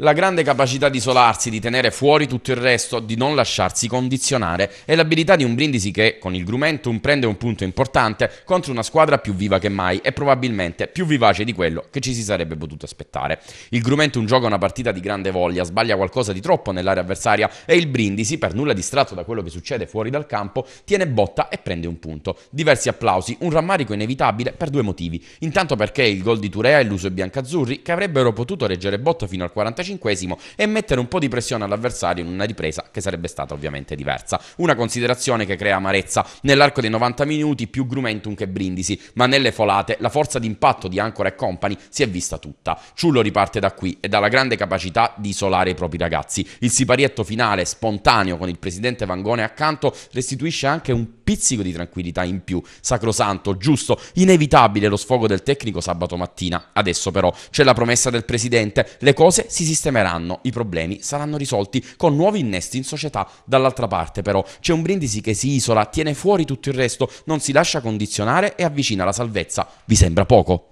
La grande capacità di isolarsi, di tenere fuori tutto il resto, di non lasciarsi condizionare è l'abilità di un Brindisi che, con il Grumentum, prende un punto importante contro una squadra più viva che mai e probabilmente più vivace di quello che ci si sarebbe potuto aspettare. Il Grumentum gioca una partita di grande voglia, sbaglia qualcosa di troppo nell'area avversaria e il Brindisi, per nulla distratto da quello che succede fuori dal campo, tiene botta e prende un punto. Diversi applausi, un rammarico inevitabile per due motivi. Intanto perché il gol di Turea illuso i biancazzurri, che avrebbero potuto reggere botta fino al 45 45 e mettere un po' di pressione all'avversario in una ripresa che sarebbe stata ovviamente diversa. Una considerazione che crea amarezza. Nell'arco dei 90 minuti più Grumentum che Brindisi, ma nelle folate la forza d'impatto di Ancora e Company si è vista tutta. Ciullo riparte da qui e dalla grande capacità di isolare i propri ragazzi. Il siparietto finale, spontaneo, con il presidente Vangone accanto, restituisce anche un pizzico di tranquillità in più, sacrosanto, giusto, inevitabile lo sfogo del tecnico sabato mattina. Adesso però c'è la promessa del presidente, le cose si sistemeranno, i problemi saranno risolti con nuovi innesti in società. Dall'altra parte però c'è un Brindisi che si isola, tiene fuori tutto il resto, non si lascia condizionare e avvicina la salvezza. Vi sembra poco?